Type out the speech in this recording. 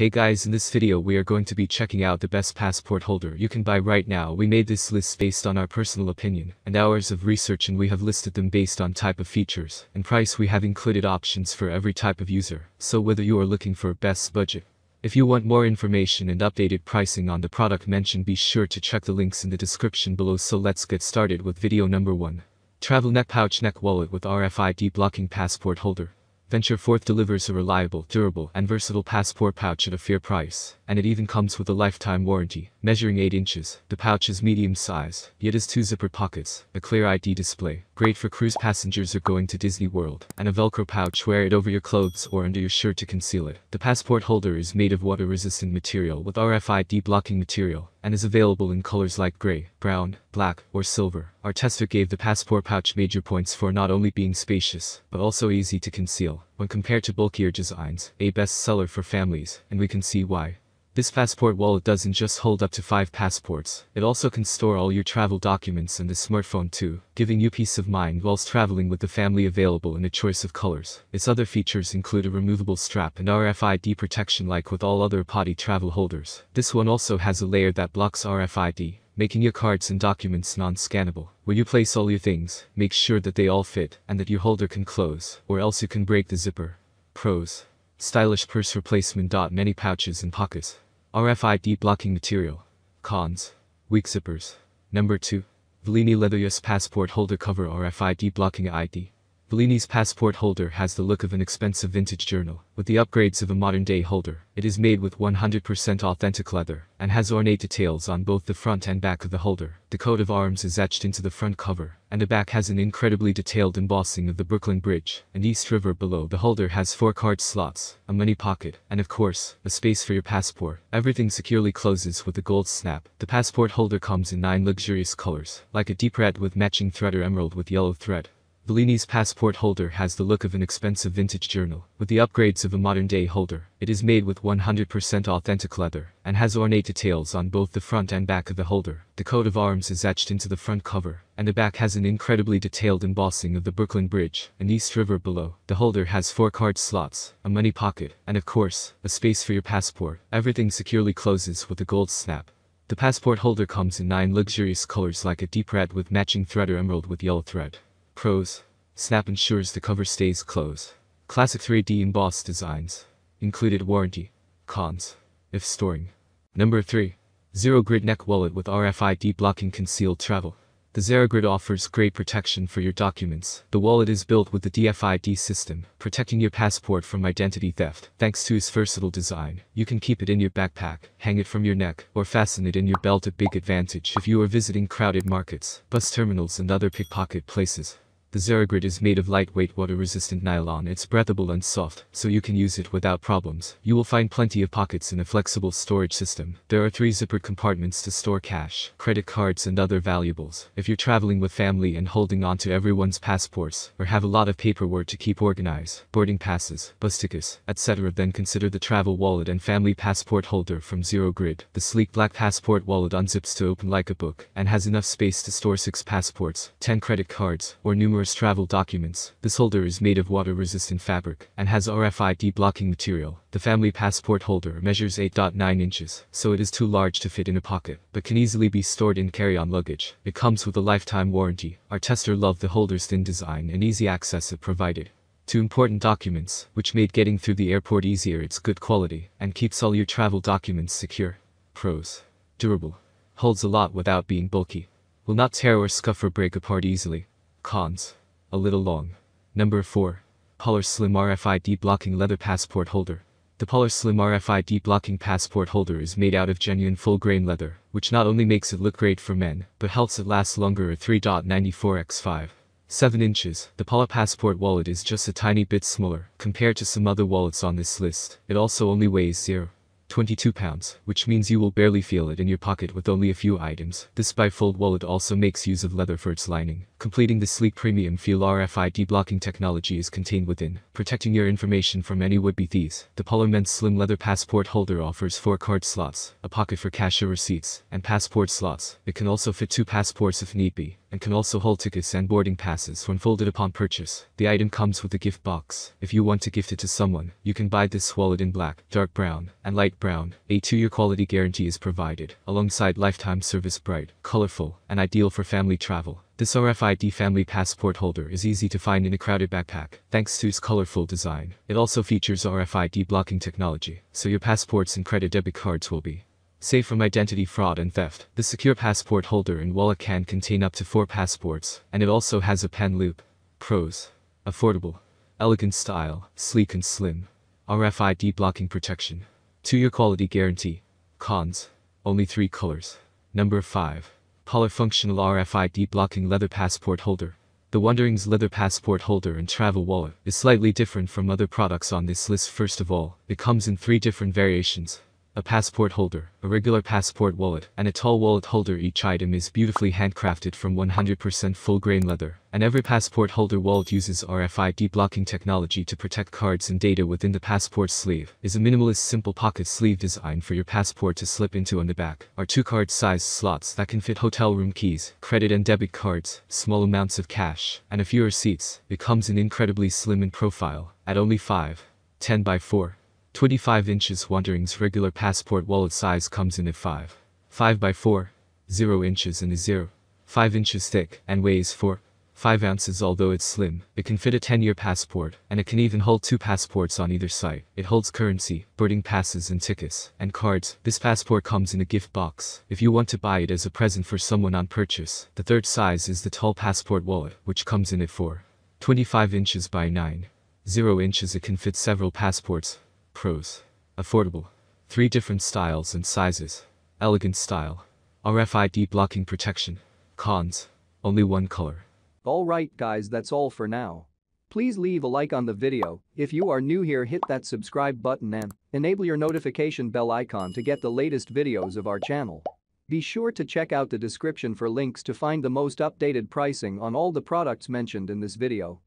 Hey guys in this video we are going to be checking out the best passport holder you can buy right now. We made this list based on our personal opinion and hours of research and we have listed them based on type of features and price we have included options for every type of user. So whether you are looking for best budget. If you want more information and updated pricing on the product mentioned be sure to check the links in the description below so let's get started with video number 1. Travel Neck Pouch Neck Wallet with RFID Blocking Passport Holder. Venture Forth delivers a reliable, durable, and versatile passport pouch at a fair price, and it even comes with a lifetime warranty measuring 8 inches. The pouch is medium size, yet has two zipper pockets, a clear ID display, great for cruise passengers or going to Disney World, and a velcro pouch wear it over your clothes or under your shirt to conceal it. The passport holder is made of water-resistant material with RFID blocking material, and is available in colors like gray, brown, black, or silver. Our tester gave the passport pouch major points for not only being spacious, but also easy to conceal. When compared to bulkier designs, a bestseller for families, and we can see why. This passport wallet doesn't just hold up to 5 passports, it also can store all your travel documents and the smartphone too, giving you peace of mind whilst traveling with the family available in a choice of colors. Its other features include a removable strap and RFID protection like with all other potty travel holders. This one also has a layer that blocks RFID, making your cards and documents non-scannable. When you place all your things, make sure that they all fit and that your holder can close, or else you can break the zipper. Pros. Stylish purse replacement. Many pouches and pockets. RFID blocking material. Cons. Weak zippers. Number 2. Velini Leatherus Passport Holder Cover RFID blocking ID. Bellini's passport holder has the look of an expensive vintage journal, with the upgrades of a modern-day holder. It is made with 100% authentic leather, and has ornate details on both the front and back of the holder. The coat of arms is etched into the front cover, and the back has an incredibly detailed embossing of the Brooklyn Bridge and East River below. The holder has four card slots, a money pocket, and of course, a space for your passport. Everything securely closes with a gold snap. The passport holder comes in nine luxurious colors, like a deep red with matching thread or emerald with yellow thread. Bellini's passport holder has the look of an expensive vintage journal, with the upgrades of a modern-day holder. It is made with 100% authentic leather, and has ornate details on both the front and back of the holder. The coat of arms is etched into the front cover, and the back has an incredibly detailed embossing of the Brooklyn Bridge, and East River below. The holder has four card slots, a money pocket, and of course, a space for your passport. Everything securely closes with a gold snap. The passport holder comes in nine luxurious colors like a deep red with matching thread or emerald with yellow thread. Pros. Snap ensures the cover stays closed. Classic 3D embossed designs. Included warranty. Cons. If storing. Number 3. Zero Grid Neck Wallet with RFID blocking concealed travel. The Zerogrid offers great protection for your documents. The wallet is built with the DFID system, protecting your passport from identity theft. Thanks to its versatile design, you can keep it in your backpack, hang it from your neck, or fasten it in your belt a big advantage if you are visiting crowded markets, bus terminals and other pickpocket places. The Zerogrid is made of lightweight water-resistant nylon. It's breathable and soft, so you can use it without problems. You will find plenty of pockets in a flexible storage system. There are three zippered compartments to store cash, credit cards and other valuables. If you're traveling with family and holding on to everyone's passports, or have a lot of paperwork to keep organized, boarding passes, bus tickets, etc. then consider the travel wallet and family passport holder from Zerogrid. The sleek black passport wallet unzips to open like a book, and has enough space to store six passports, ten credit cards, or numerous travel documents. This holder is made of water-resistant fabric and has RFID blocking material. The family passport holder measures 8.9 inches, so it is too large to fit in a pocket, but can easily be stored in carry-on luggage. It comes with a lifetime warranty. Our tester loved the holder's thin design and easy access it provided to important documents, which made getting through the airport easier it's good quality, and keeps all your travel documents secure. Pros. Durable. Holds a lot without being bulky. Will not tear or scuff or break apart easily. Cons. A little long. Number 4. Polar Slim RFID Blocking Leather Passport Holder. The Polar Slim RFID blocking passport holder is made out of genuine full-grain leather, which not only makes it look great for men, but helps it last longer at 3.94x5. 7 inches, the Polar Passport wallet is just a tiny bit smaller, compared to some other wallets on this list, it also only weighs 0. 22 pounds, which means you will barely feel it in your pocket with only a few items. This bifold wallet also makes use of leather for its lining completing the sleek premium feel RFID blocking technology is contained within, protecting your information from any would-be thieves. The Polarment's slim leather passport holder offers four card slots, a pocket for cash or receipts, and passport slots. It can also fit two passports if need be, and can also hold tickets and boarding passes when folded upon purchase. The item comes with a gift box. If you want to gift it to someone, you can buy this wallet in black, dark brown, and light brown. A two-year quality guarantee is provided, alongside lifetime service bright, colorful, and ideal for family travel. This RFID family passport holder is easy to find in a crowded backpack, thanks to its colorful design. It also features RFID blocking technology, so your passports and credit debit cards will be safe from identity fraud and theft. The secure passport holder and wallet can contain up to four passports, and it also has a pen loop. Pros. Affordable. Elegant style, sleek and slim. RFID blocking protection. 2-year quality guarantee. Cons. Only 3 colors. Number 5 polyfunctional Functional RFID Blocking Leather Passport Holder The Wanderings Leather Passport Holder and Travel Wallet is slightly different from other products on this list first of all, it comes in three different variations, a passport holder, a regular passport wallet, and a tall wallet holder each item is beautifully handcrafted from 100% full-grain leather, and every passport holder wallet uses RFID blocking technology to protect cards and data within the passport sleeve, is a minimalist simple pocket sleeve design for your passport to slip into on the back, are two card-sized slots that can fit hotel room keys, credit and debit cards, small amounts of cash, and a few receipts, it comes in incredibly slim in profile, at only 5, 10 by 4, 25 inches Wandering's regular passport wallet size comes in at 5. 5 by 4, 0 inches and is 0. 5 inches thick and weighs 4. 5 ounces although it's slim, it can fit a 10-year passport, and it can even hold two passports on either side. It holds currency, boarding passes and tickets, and cards. This passport comes in a gift box. If you want to buy it as a present for someone on purchase, the third size is the tall passport wallet, which comes in at 4. 25 inches by 9. 0 inches it can fit several passports, Pros. Affordable. Three different styles and sizes. Elegant style. RFID blocking protection. Cons. Only one color. Alright guys that's all for now. Please leave a like on the video, if you are new here hit that subscribe button and enable your notification bell icon to get the latest videos of our channel. Be sure to check out the description for links to find the most updated pricing on all the products mentioned in this video.